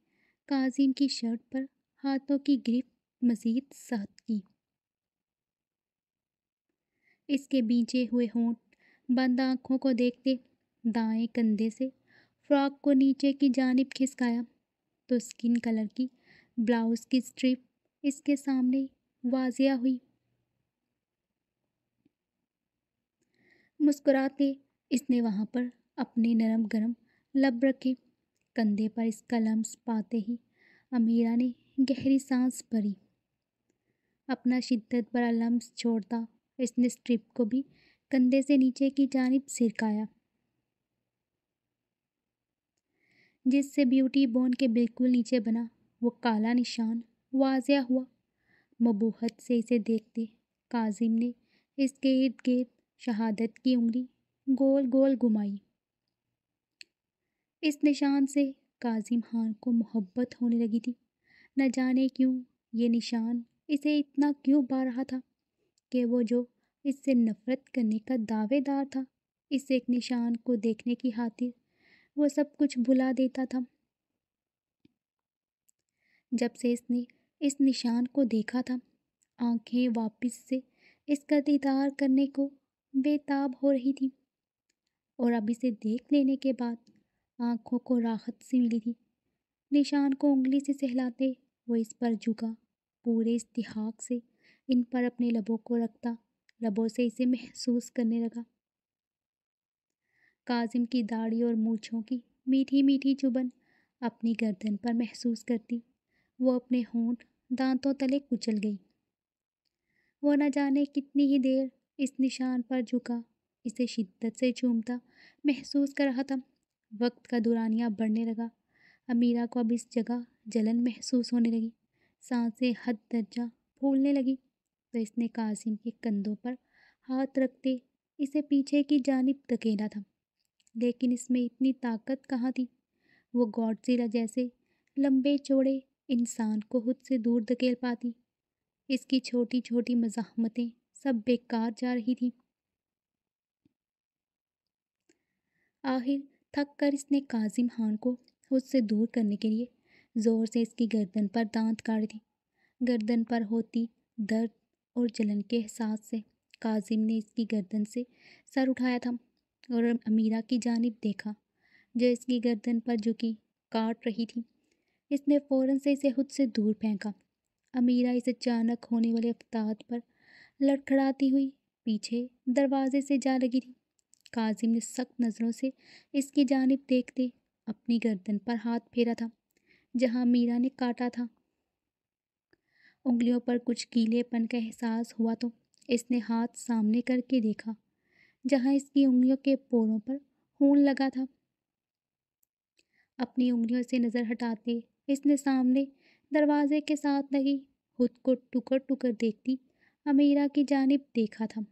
काजिम की शर्ट पर हाथों की ग्रिप मज़ीद सख्त इसके बींचे हुए होंठ बंद आंखों को देखते दाएं कंधे से फ्रॉक को नीचे की जानब खिसकाया तो स्किन कलर की ब्लाउज़ की स्ट्रिप इसके सामने वाजिया हुई मुस्कुराते इसने वहाँ पर अपने नरम गरम लब रखे कंधे पर इसका लम्स पाते ही अमीरा ने गहरी सांस भरी अपना शिद्दत भरा लम्स छोड़ता इसने स्ट्रिप को भी कंधे से नीचे की जानब सिरकाया जिससे ब्यूटी बोन के बिल्कुल नीचे बना वो काला निशान वाजिया हुआ मबूहत से इसे देखते काजिम ने इसके इर्द गिर्द शहादत की उंगली गोल गोल घुमाई इस निशान से काजिम खान को मोहब्बत होने लगी थी न जाने क्यों ये निशान इसे इतना क्यों पा रहा था कि वो जो इससे नफ़रत करने का दावेदार था इस एक निशान को देखने की खातिर वो सब कुछ भुला देता था जब से इसने इस निशान को देखा था आंखें वापस से इसका दीदार करने को बेताब हो रही थी और अब इसे देख लेने के बाद आंखों को राहत सी मिली थी निशान को उंगली से सहलाते वो इस पर झुका पूरे इस्तेहाक से इन पर अपने लबों को रखता लबों से इसे महसूस करने लगा काजिम की दाढ़ी और मूछों की मीठी मीठी चुबन अपनी गर्दन पर महसूस करती वो अपने होंठ दांतों तले कुचल गई वो न जाने कितनी ही देर इस निशान पर झुका इसे शिद्दत से चूमता महसूस कर रहा था वक्त का दुरानिया बढ़ने लगा अमीरा को अब इस जगह जलन महसूस होने लगी सांसें हद दर्जा फूलने लगी तो इसने कासिम के कंधों पर हाथ रखते इसे पीछे की जानब धकेला था लेकिन इसमें इतनी ताकत कहाँ थी वो गॉडजिला जैसे लंबे चौड़े इंसान को खुद से दूर धकेल पाती इसकी छोटी छोटी मजामतें सब बेकार जा रही थी आखिर थक कर इसने काजिम खान को खुद से दूर करने के लिए ज़ोर से इसकी गर्दन पर दांत काट दी गर्दन पर होती दर्द और जलन के एहसास से काजिम ने इसकी गर्दन से सर उठाया था और अमीरा की जानब देखा जो इसकी गर्दन पर झुकी काट रही थी इसने फ़ौरन से इसे खुद से दूर फेंका अमीरा इस अचानक होने वाले अफ्ताद पर लड़खड़ाती हुई पीछे दरवाजे से जा लगी थी काजिम ने सख्त नज़रों से इसकी जानब देखते अपनी गर्दन पर हाथ फेरा था जहां मीरा ने काटा था उंगलियों पर कुछ गीलेपन का एहसास हुआ तो इसने हाथ सामने करके देखा जहाँ इसकी उंगलियों के पोरों पर खून लगा था अपनी उंगलियों से नज़र हटाते इसने सामने दरवाजे के साथ लगी खुद को टुकर टुकर देखती अमीरा की जानब देखा था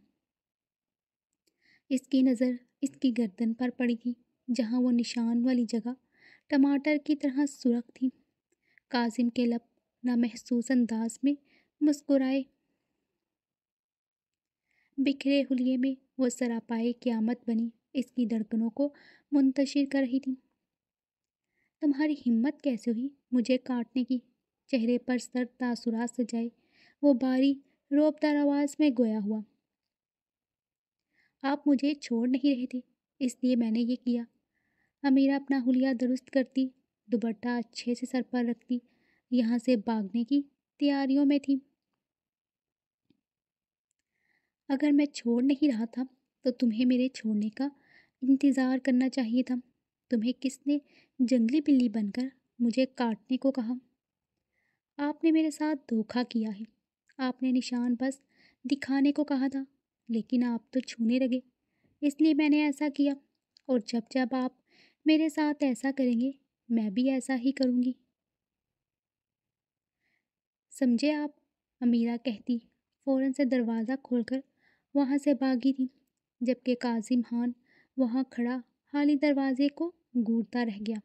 इसकी नज़र इसकी गर्दन पर पड़ी थी जहाँ वो निशान वाली जगह टमाटर की तरह सुरख थी काजिम के लब नामहसूस अंदाज में मुस्कुराए बिखरे हुलिये में वो सरापाए क्यामत बनी इसकी धड़कनों को मुंतशिर कर रही थी तुम्हारी हिम्मत कैसे हुई मुझे काटने की चेहरे पर सर तासुरा सजाए वो बारी रोबदार आवाज़ में गोया हुआ आप मुझे छोड़ नहीं रहे थे इसलिए मैंने ये किया अमीरा अपना हुलिया दुरुस्त करती दुबट्टा अच्छे से सर पर रखती यहाँ से भागने की तैयारियों में थी अगर मैं छोड़ नहीं रहा था तो तुम्हें मेरे छोड़ने का इंतज़ार करना चाहिए था तुम्हें किसने जंगली बिल्ली बनकर मुझे काटने को कहा आपने मेरे साथ धोखा किया है आपने निशान बस दिखाने को कहा था लेकिन आप तो छूने लगे इसलिए मैंने ऐसा किया और जब जब आप मेरे साथ ऐसा करेंगे मैं भी ऐसा ही करूँगी समझे आप अमीरा कहती फ़ौरन से दरवाज़ा खोलकर वहाँ से भागी थी जबकि काजिम खान वहाँ खड़ा खाली दरवाजे को घूरता रह गया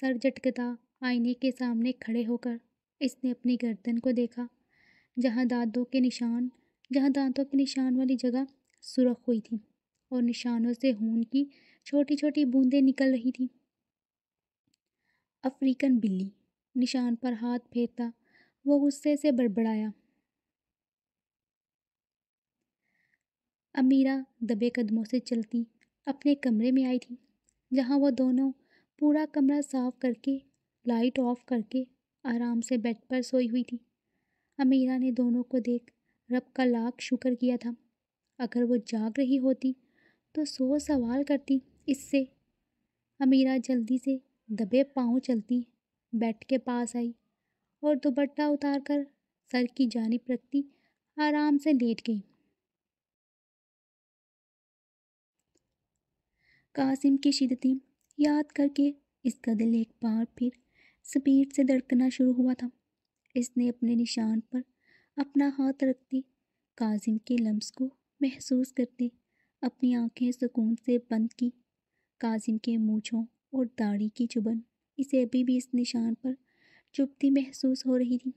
सर झटकता आईने के सामने खड़े होकर इसने अपनी गर्दन को देखा जहाँ दांतों के निशान जहाँ दांतों के निशान वाली जगह सुरख हुई थी और निशानों से खून की छोटी छोटी बूंदें निकल रही थीं अफ्रीकन बिल्ली निशान पर हाथ फेरता वो गुस्से से बड़बड़ाया अमीरा दबे कदमों से चलती अपने कमरे में आई थी जहाँ वह दोनों पूरा कमरा साफ करके लाइट ऑफ करके आराम से बेड पर सोई हुई थी अमीरा ने दोनों को देख रब का लाख शुक्र किया था अगर वो जाग रही होती तो सो सवाल करती इससे अमीरा जल्दी से दबे पाँव चलती बेड के पास आई और दुपट्टा उतार कर सर की जानब रखती आराम से लेट गई कासिम की शिदतें याद करके इसका दिल एक बार फिर स्पीड से धड़कना शुरू हुआ था इसने अपने निशान पर अपना हाथ रखते काजिम के लम्स को महसूस करते अपनी आंखें सुकून से बंद की काजिम के मूछों और दाढ़ी की चुबन इसे अभी भी इस निशान पर चुभती महसूस हो रही थी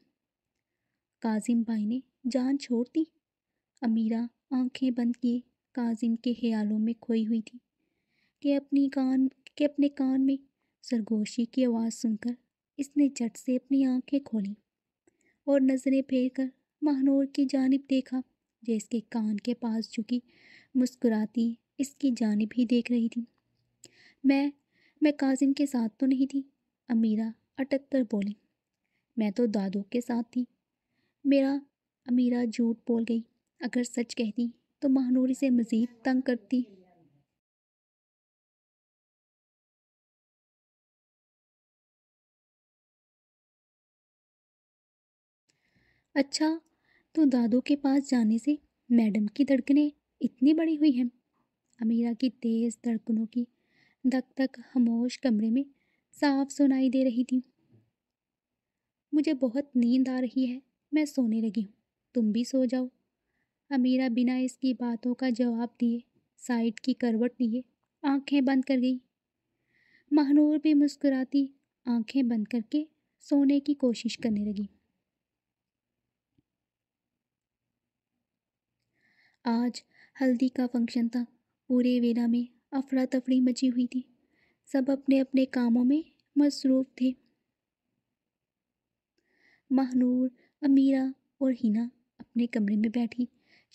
काजिम भाई ने जान छोड़ दी अमीरा आंखें बंद किए काजिम के ख्यालों में खोई हुई थी कि अपनी कान के अपने कान में सरगोशी की आवाज़ सुनकर इसने झट से अपनी आंखें खोली और नज़रें फेर कर महानोर की जानब देखा जो इसके कान के पास झुकी मुस्कुराती इसकी जानब ही देख रही थी मैं मैं काजिम के साथ तो नहीं थी अमीरा अटक कर बोली मैं तो दादू के साथ थी मेरा अमीरा झूठ बोल गई अगर सच कहती तो महानूर इसे मज़ीद तंग करती अच्छा तो दादू के पास जाने से मैडम की धड़कनें इतनी बड़ी हुई हैं अमीरा की तेज़ धड़कनों की धक धक खामोश कमरे में साफ सुनाई दे रही थी मुझे बहुत नींद आ रही है मैं सोने लगी हूँ तुम भी सो जाओ अमीरा बिना इसकी बातों का जवाब दिए साइड की करवट लिए आंखें बंद कर गई महनूर भी मुस्कुराती आंखें बंद करके सोने की कोशिश करने लगी आज हल्दी का फंक्शन था पूरे वेला में अफरा तफरी मची हुई थी सब अपने अपने कामों में मसरूफ़ थे महनूर अमीरा और हिना अपने कमरे में बैठी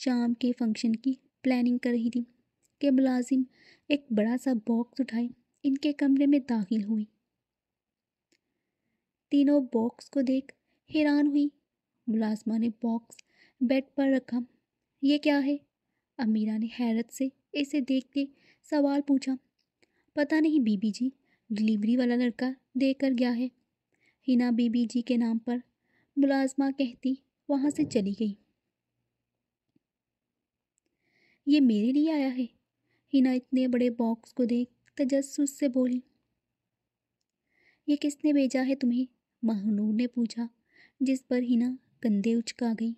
शाम के फंक्शन की प्लानिंग कर रही थी कि मुलाजिम एक बड़ा सा बॉक्स उठाए इनके कमरे में दाखिल हुई तीनों बॉक्स को देख हैरान हुई मुलाजमा ने बॉक्स बेड पर रखा ये क्या है अमीरा ने हैरत से इसे देखते सवाल पूछा पता नहीं बीबी जी डिलीवरी वाला लड़का देकर गया है हिना बीबी जी के नाम पर मुलाजमा कहती वहाँ से चली गई ये मेरे लिए आया है हिना इतने बड़े बॉक्स को देख तजस्स से बोली ये किसने भेजा है तुम्हें महनूर ने पूछा जिस पर हिना कंधे उचका गई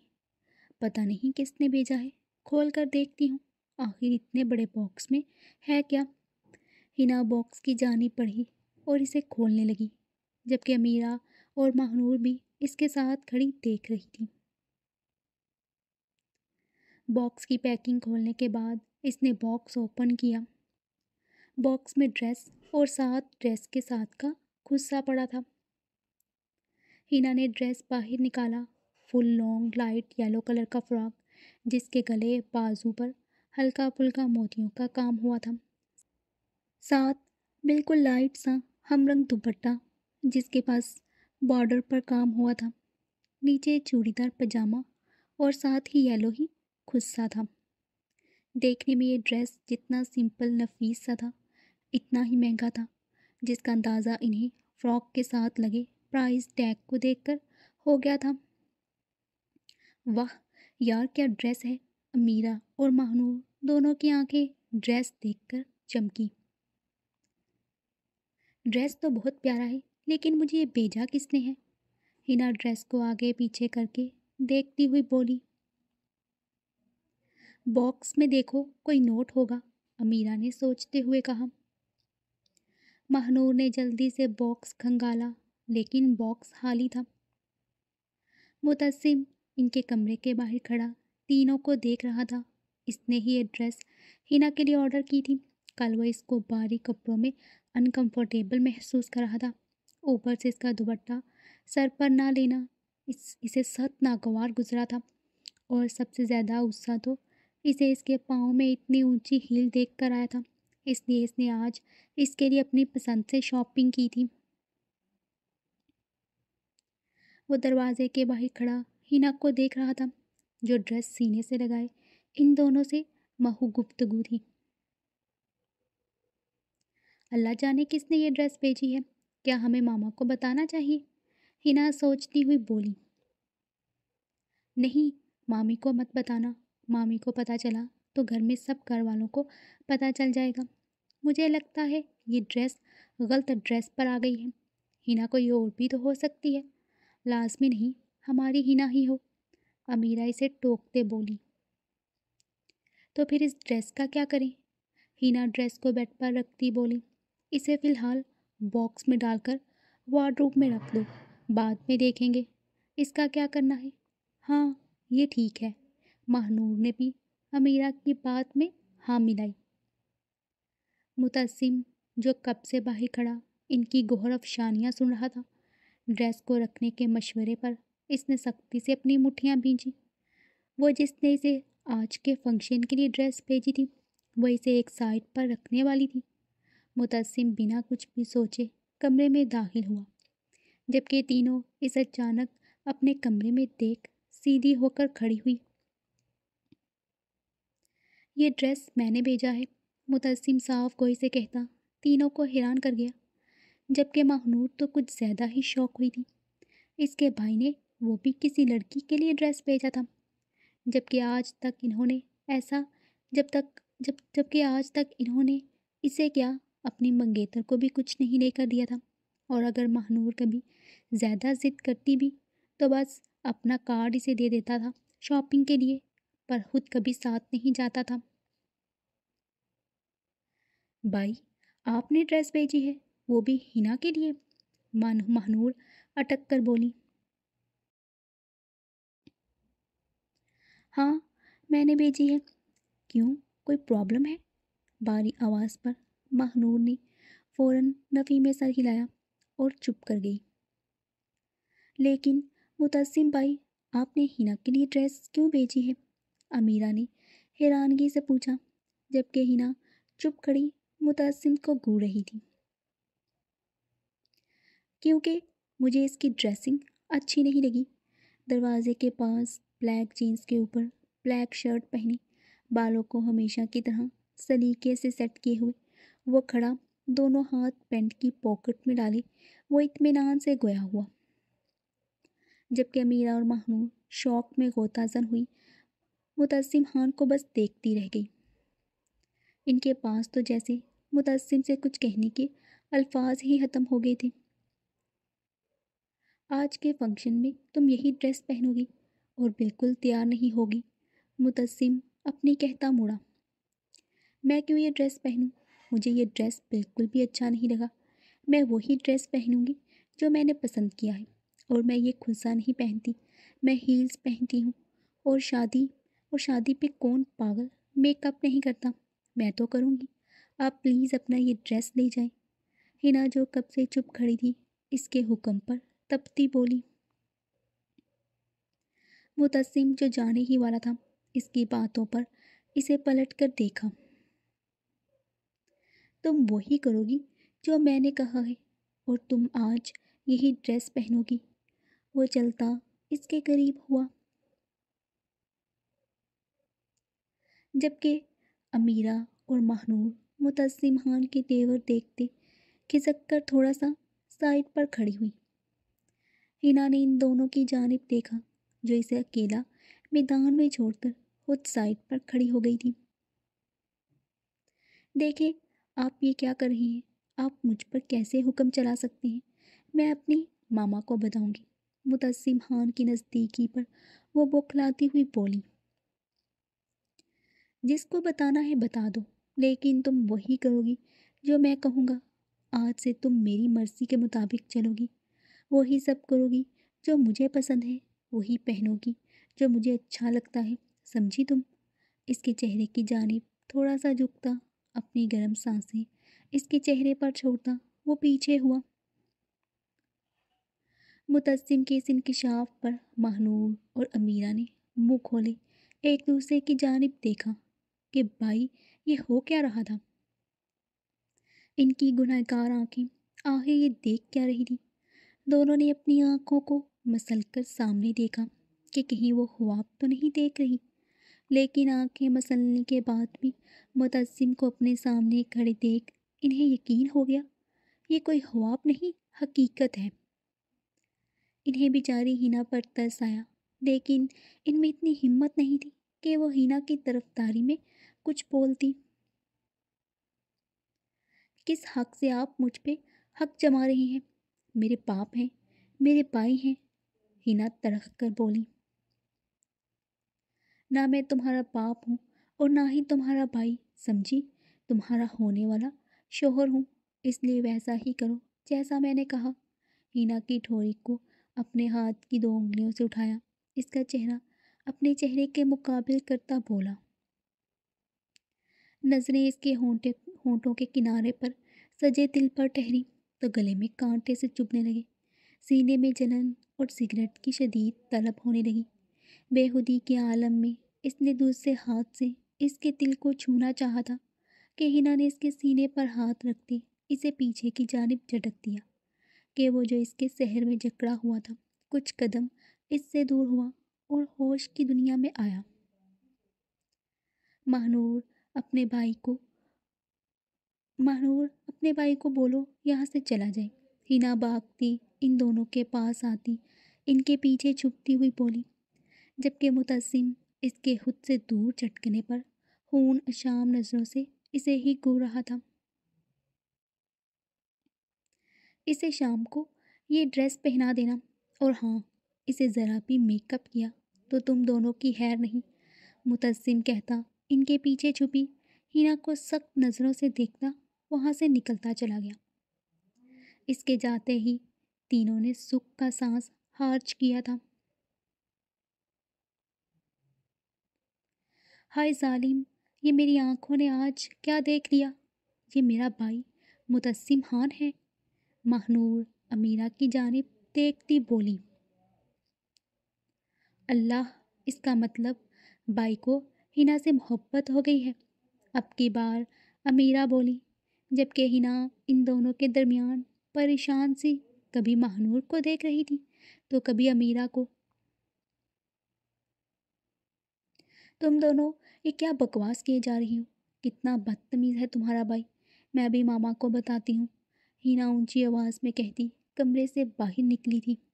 पता नहीं किसने भेजा है खोल कर देखती हूँ आखिर इतने बड़े बॉक्स में है क्या हिना बॉक्स की जानी पड़ी और इसे खोलने लगी जबकि अमीरा और महानूर भी इसके साथ खड़ी देख रही थी बॉक्स की पैकिंग खोलने के बाद इसने बॉक्स ओपन किया बॉक्स में ड्रेस और साथ ड्रेस के साथ का खुस्सा पड़ा था हिना ने ड्रेस बाहर निकाला full long light yellow colour का फ्रॉक जिसके गले बाजू पर हल्का फुल्का मोतियों का काम हुआ था साथ बिल्कुल लाइट सा हमरंग दुपट्टा जिसके पास बॉर्डर पर काम हुआ था नीचे चूड़ीदार पजामा और साथ ही येलो ही खुस्सा था देखने में ये ड्रेस जितना सिंपल नफीस सा था इतना ही महंगा था जिसका अंदाज़ा इन्हें फ्रॉक के साथ लगे प्राइस टैग को देखकर हो गया था वाह यार क्या ड्रेस है अमीरा और महानूर दोनों की आंखें ड्रेस देखकर चमकी ड्रेस तो बहुत प्यारा है लेकिन मुझे ये भेजा किसने है हिना ड्रेस को आगे पीछे करके देखती हुई बोली बॉक्स में देखो कोई नोट होगा अमीरा ने सोचते हुए कहा महानूर ने जल्दी से बॉक्स खंगाला लेकिन बॉक्स खाली था मुतसिम इनके कमरे के बाहर खड़ा तीनों को देख रहा था इसने ही ये ड्रेस हिना के लिए ऑर्डर की थी कल वह इसको भारी कपड़ों में अनकंफर्टेबल महसूस कर रहा था ऊपर से इसका दुपट्टा सर पर ना लेना इस इसे सत नागवार गुजरा था और सबसे ज़्यादा गुस्सा तो इसे इसके पाँव में इतनी ऊंची हील देख कर आया था इसलिए इसने आज इसके लिए अपनी पसंद से शॉपिंग की थी वो दरवाजे के बाहर खड़ा हिना को देख रहा था जो ड्रेस सीने से लगाए इन दोनों से महू गुफ्तगु थी अल्लाह जाने किसने ये ड्रेस भेजी है क्या हमें मामा को बताना चाहिए हिना सोचती हुई बोली नहीं मामी को मत बताना मामी को पता चला तो घर में सब घर वालों को पता चल जाएगा मुझे लगता है ये ड्रेस गलत ड्रेस पर आ गई है हिना कोई और भी तो हो सकती है लाजमी नहीं हमारी हिना ही हो अमीरा इसे टोकते बोली तो फिर इस ड्रेस का क्या करें हीना ड्रेस को बेड पर रखती बोली इसे फ़िलहाल बॉक्स में डालकर वार्डरूब में रख दो बाद में देखेंगे इसका क्या करना है हाँ ये ठीक है महानूर ने भी अमीरा की बात में हाँ मिलाई मुतसिम जो कब से बाहर खड़ा इनकी गौरव शानियाँ सुन रहा था ड्रेस को रखने के मशवरे पर इसने सख्ती से अपनी मुठियाँ भींची वो जिसने इसे आज के फंक्शन के लिए ड्रेस भेजी थी वह इसे एक साइड पर रखने वाली थी मुतसिम बिना कुछ भी सोचे कमरे में दाखिल हुआ जबकि तीनों इस अचानक अपने कमरे में देख सीधी होकर खड़ी हुई ये ड्रेस मैंने भेजा है मुतसिम साफ कोई से कहता तीनों को हैरान कर गया जबकि महनूर तो कुछ ज़्यादा ही शौक हुई थी इसके भाई ने वो भी किसी लड़की के लिए ड्रेस भेजा था जबकि आज तक इन्होंने ऐसा जब तक जब जबकि आज तक इन्होंने इसे क्या अपनी मंगेतर को भी कुछ नहीं लेकर दिया था और अगर महानूर कभी ज़्यादा ज़िद करती भी तो बस अपना कार्ड इसे दे देता था शॉपिंग के लिए पर खुद कभी साथ नहीं जाता था भाई आपने ड्रेस भेजी है वो भी हिना के लिए मानू महानूर अटक कर बोली हाँ मैंने भेजी है क्यों कोई प्रॉब्लम है बारी आवाज़ पर महनूर ने फ़ौरन नफ़ी में सर हिलाया और चुप कर गई लेकिन मुतसिम भाई आपने हिना के लिए ड्रेस क्यों भेजी है अमीरा ने हैरानगी से पूछा जबकि हिना चुप खड़ी मुतसिम को घू रही थी क्योंकि मुझे इसकी ड्रेसिंग अच्छी नहीं लगी दरवाजे के पास ब्लैक जीन्स के ऊपर ब्लैक शर्ट पहने बालों को हमेशा की तरह सलीके से सेट किए हुए वो खड़ा दोनों हाथ पेंट की पॉकेट में डाले वो इतमान से गोया हुआ जबकि अमीरा और महनूर शौक में गोताजन हुई मुतसिम खान को बस देखती रह गई इनके पास तो जैसे मुतसिम से कुछ कहने के अल्फाज ही ख़त्म हो गए थे आज के फंक्शन में तुम यही ड्रेस पहनोगी और बिल्कुल तैयार नहीं होगी मुतसिम अपने कहता मुड़ा मैं क्यों ये ड्रेस पहनूं मुझे ये ड्रेस बिल्कुल भी अच्छा नहीं लगा मैं वही ड्रेस पहनूंगी जो मैंने पसंद किया है और मैं ये खुलसा नहीं पहनती मैं हील्स पहनती हूँ और शादी और शादी पे कौन पागल मेकअप नहीं करता मैं तो करूँगी आप प्लीज़ अपना ये ड्रेस ले जाएं हिना जो कब से चुप खड़ी थी इसके हुक्म पर तपती बोली तस्सीम जो जाने ही वाला था इसकी बातों पर इसे पलट कर देखा तुम वही करोगी जो मैंने कहा है और तुम आज यही ड्रेस पहनोगी वो चलता इसके करीब हुआ जबकि अमीरा और महानूर मुतसिम खान के तेवर देखते खिसक कर थोड़ा सा साइड पर खड़ी हुई हिना ने इन दोनों की जानब देखा जो इसे अकेला मैदान में छोड़कर खुद साइड पर खड़ी हो गई थी देखे आप ये क्या कर रही हैं आप मुझ पर कैसे हुक्म चला सकते हैं मैं अपनी मामा को बताऊंगी मुतसिम खान की नज़दीकी पर वो बौखलाती हुई बोली जिसको बताना है बता दो लेकिन तुम वही करोगी जो मैं कहूँगा आज से तुम मेरी मर्ज़ी के मुताबिक चलोगी वही सब करोगी जो मुझे पसंद है वही पहनोगी जो मुझे अच्छा लगता है समझी तुम इसके चेहरे की जानब थोड़ा सा झुकता अपनी गर्म सांसें इसके चेहरे पर छोड़ता वो पीछे हुआ मुतसिम के इस इनकशाफ पर महनूर और अमीरा ने मुंह खोले एक दूसरे की जानब देखा कि भाई ये हो क्या रहा था इनकी गुनाहकार आंखें आखिर ये देख क्या रही थी दोनों ने अपनी आंखों को मसल कर सामने देखा कि कहीं वो ख्वाब तो नहीं देख रही लेकिन आंखें मसलने के बाद भी मुतजिम को अपने सामने खड़े देख इन्हें यकीन हो गया ये कोई ख्वाब नहीं हकीकत है इन्हें बेचारी हिना पर तरस आया लेकिन इनमें इतनी हिम्मत नहीं थी कि वो हिना की तरफदारी में कुछ बोलती किस हक से आप मुझ पर हक जमा रही हैं मेरे बाप हैं मेरे भाई हैं हिना तड़क कर बोली ना मैं तुम्हारा बाप हूँ और ना ही तुम्हारा भाई समझी तुम्हारा होने वाला शोहर हूँ इसलिए वैसा ही करो जैसा मैंने कहा हिना की ठोरी को अपने हाथ की दो उंगलियों से उठाया इसका चेहरा अपने चेहरे के मुकाबले करता बोला नज़रें इसके होंठे होंठों के किनारे पर सजे दिल पर ठहरी तो गले में कांटे से चुभने लगे सीने में जलन और सिगरेट की शदीद तलब होने लगी बेहूदी के आलम में इसने दूसरे हाथ से इसके दिल को छूना चाहा था कि हिना ने इसके सीने पर हाथ रखते इसे पीछे की जानब झटक दिया कि वो जो इसके शहर में जकड़ा हुआ था कुछ कदम इससे दूर हुआ और होश की दुनिया में आया महानूर अपने भाई को महानूर अपने भाई को बोलो यहाँ से चला जाए हिना भागती इन दोनों के पास आती इनके पीछे छुपती हुई बोली जबकि मुतसिम इसके खुद से दूर चटकने पर खून शाम नज़रों से इसे ही घूर रहा था इसे शाम को ये ड्रेस पहना देना और हाँ इसे ज़रा भी मेकअप किया तो तुम दोनों की हैर नहीं मुतसिम कहता इनके पीछे छुपी हिना को सख्त नज़रों से देखता वहाँ से निकलता चला गया इसके जाते ही तीनों ने सुख का सांस हार्च किया था हाय जालिम ये मेरी आंखों ने आज क्या देख लिया ये मेरा भाई मुतस्सिम खान है महनूर अमीरा की जानब देखती बोली अल्लाह इसका मतलब भाई को हिना से मोहब्बत हो गई है अब की बार अमीरा बोली जबकि हिना इन दोनों के दरमियान परेशान सी कभी महानूर को देख रही थी तो कभी अमीरा को तुम दोनों ये क्या बकवास किए जा रही हो कितना बदतमीज़ है तुम्हारा भाई मैं अभी मामा को बताती हूँ हीना ऊंची आवाज़ में कहती कमरे से बाहर निकली थी